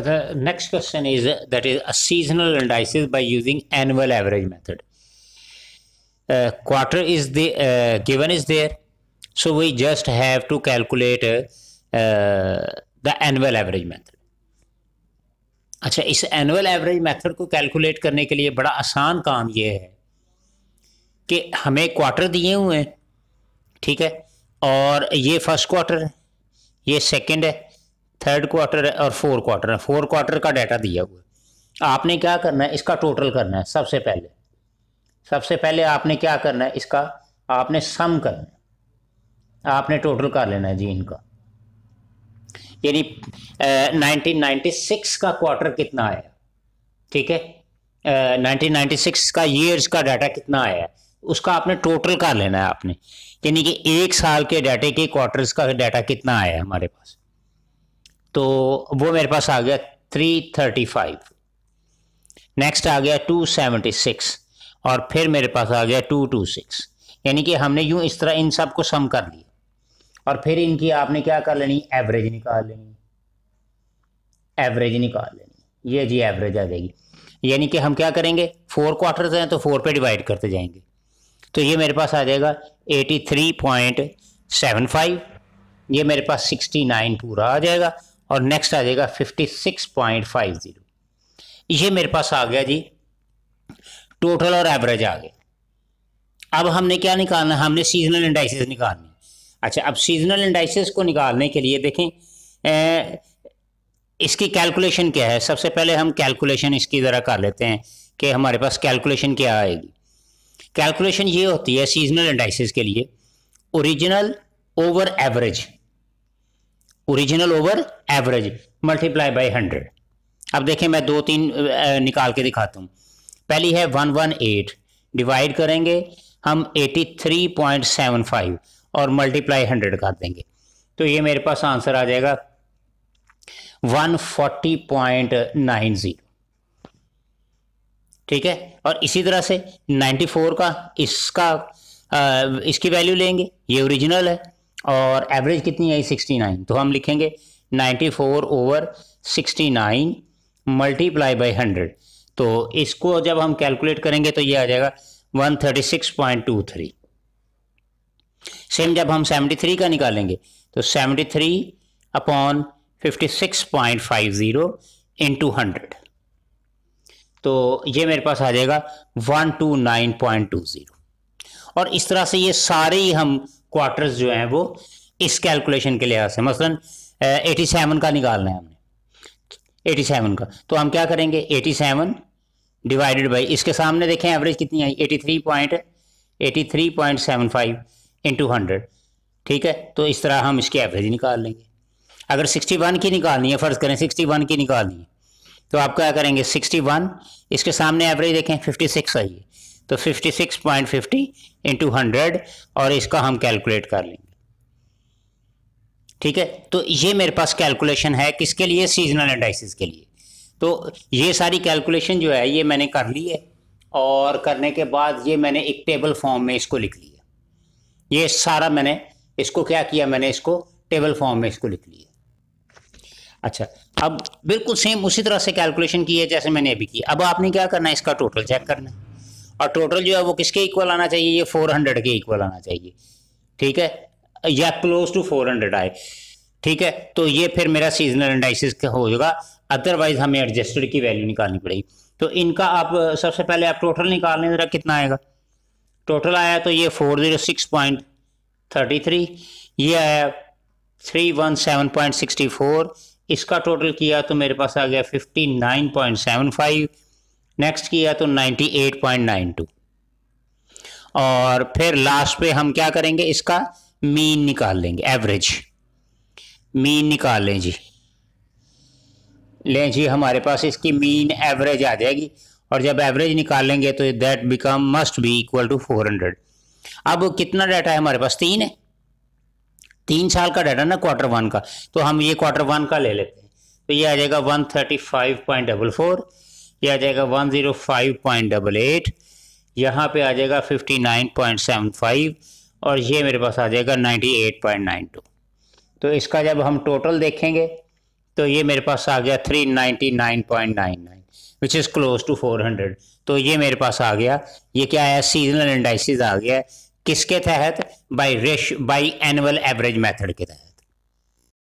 the next question is that is a seasonal indices by using annual average method. Uh, quarter is the uh, given is there, so we just have to calculate uh, the annual average method. अच्छा इस annual average method को calculate करने के लिए बड़ा आसान काम यह है कि हमें क्वार्टर दिए हुए हैं ठीक है और ये फर्स्ट क्वार्टर है ये सेकंड है थर्ड क्वार्टर है और फोर क्वार्टर है फोर क्वार्टर का डाटा दिया हुआ है आपने क्या करना है इसका टोटल करना है सबसे पहले सबसे पहले आपने क्या करना है इसका आपने सम करना है आपने टोटल कर लेना है जी इनका यानी नाइनटीन सिक्स का क्वार्टर कितना आया ठीक है नाइनटीन नाइनटी सिक्स का ईयर्स का डाटा कितना आया उसका आपने टोटल कर लेना है आपने यानी कि एक साल के डाटे के क्वार्टर्स का डाटा कितना आया है हमारे पास तो वो मेरे पास आ गया थ्री थर्टी फाइव नेक्स्ट आ गया टू सेवेंटी सिक्स और फिर मेरे पास आ गया टू टू सिक्स यानी कि हमने यूं इस तरह इन सब को सम कर लिया और फिर इनकी आपने क्या कर लेनी एवरेज निकाल लेनी एवरेज निकाल लेनी ये जी एवरेज आ जाएगी यानी कि हम क्या करेंगे फोर क्वार्टर्स हैं तो फोर पे डिवाइड करते जाएंगे तो ये मेरे पास आ जाएगा eighty three point seven five ये मेरे पास सिक्सटी नाइन पूरा आ जाएगा और नेक्स्ट आ जाएगा fifty six point five zero ये मेरे पास आ गया जी टोटल और एवरेज आ गए अब हमने क्या निकालना हमने सीजनल इंडाइसिस निकालनी अच्छा अब सीजनल इंडाइसिस को निकालने के लिए देखें ए, इसकी कैलकुलेशन क्या है सबसे पहले हम कैलकुलेशन इसकी ज़रा कर लेते हैं कि हमारे पास कैलकुलेशन क्या आएगी कैलकुलेशन ये होती है सीजनल इंडाइसिस के लिए original over average original over average multiply by hundred अब देखें मैं दो तीन निकाल के दिखाता हूँ पहली है वन वन एट डिवाइड करेंगे हम eighty three point seven five और मल्टीप्लाई हंड्रेड कर देंगे तो ये मेरे पास आंसर आ जाएगा one forty point nine zero ठीक है और इसी तरह से नाइन्टी फोर का इसका आ, इसकी वैल्यू लेंगे ये ओरिजिनल है और एवरेज कितनी आई सिक्सटी नाइन तो हम लिखेंगे ninety four over sixty nine multiply by hundred तो इसको जब हम कैलकुलेट करेंगे तो ये आ जाएगा one thirty six point two three same जब हम सेवेंटी थ्री का निकालेंगे तो seventy three upon fifty six point five zero into hundred तो ये मेरे पास आ जाएगा one two nine point two zero और इस तरह से ये सारे ही हम क्वार्टर्स जो हैं वो इस कैलकुलेशन के लिहाज से मसलन एटी सेवन का निकालना है हमने एटी सेवन का तो हम क्या करेंगे एटी सेवन डिवाइडेड बाई इसके सामने देखें एवरेज कितनी आई eighty three point eighty three point seven five into hundred ठीक है तो इस तरह हम इसकी एवरेज निकाल लेंगे अगर सिक्सटी वन की निकालनी है फ़र्ज़ करें सिक्सटी वन की निकालनी है तो आप क्या करेंगे सिक्सटी वन इसके सामने एवरेज देखें फिफ्टी सिक्स आई है तो 56.50 इंटू हंड्रेड और इसका हम कैलकुलेट कर लेंगे ठीक है तो ये मेरे पास कैलकुलेशन है किसके लिए सीजनल एंडाइसिस के लिए तो ये सारी कैलकुलेशन जो है ये मैंने कर ली है और करने के बाद ये मैंने एक टेबल फॉर्म में इसको लिख लिया ये सारा मैंने इसको क्या किया मैंने इसको टेबल फॉर्म में इसको लिख लिया अच्छा अब बिल्कुल सेम उसी तरह से कैलकुलेशन की है जैसे मैंने अभी की अब आपने क्या करना है इसका टोटल चेक करना है और टोटल जो है वो किसके इक्वल आना चाहिए ये फोर हंड्रेड के इक्वल आना चाहिए ठीक है या क्लोज टू फोर हंड्रेड आए ठीक है तो ये फिर मेरा सीजनल एनालिसिस का हो जाएगा अदरवाइज हमें एडजस्टेड की वैल्यू निकालनी पड़ेगी तो इनका आप सबसे पहले आप टोटल निकाल लें जरा कितना आएगा टोटल आया तो ये four zero six point thirty three ये आया three one seven point sixty four इसका टोटल किया तो मेरे पास आ गया fifty nine point seven five next किया तो 98.92 और फिर लास्ट पे हम क्या करेंगे इसका मीन निकाल लेंगे एवरेज मीन निकाल लें जी लें जी हमारे पास इसकी मीन एवरेज आ जाएगी और जब एवरेज निकालेंगे तो that become must be equal to four hundred अब कितना डाटा है हमारे पास तीन है तीन साल का डाटा ना क्वार्टर वन का तो हम ये क्वार्टर वन का ले लेते हैं तो ये आ जाएगा one thirty five point double four ये आ जाएगा one zero five point double eight यहाँ पर आ जाएगा fifty nine point seven five और ये मेरे पास आ जाएगा ninety eight point nine two तो इसका जब हम टोटल देखेंगे तो ये मेरे पास आ गया three ninety nine point nine nine which is close to four hundred तो ये मेरे पास आ गया ये क्या है सीजनल इंडाइसिस आ गया किसके तहत बाई रेश बाई एनुअल एवरेज मैथड के तहत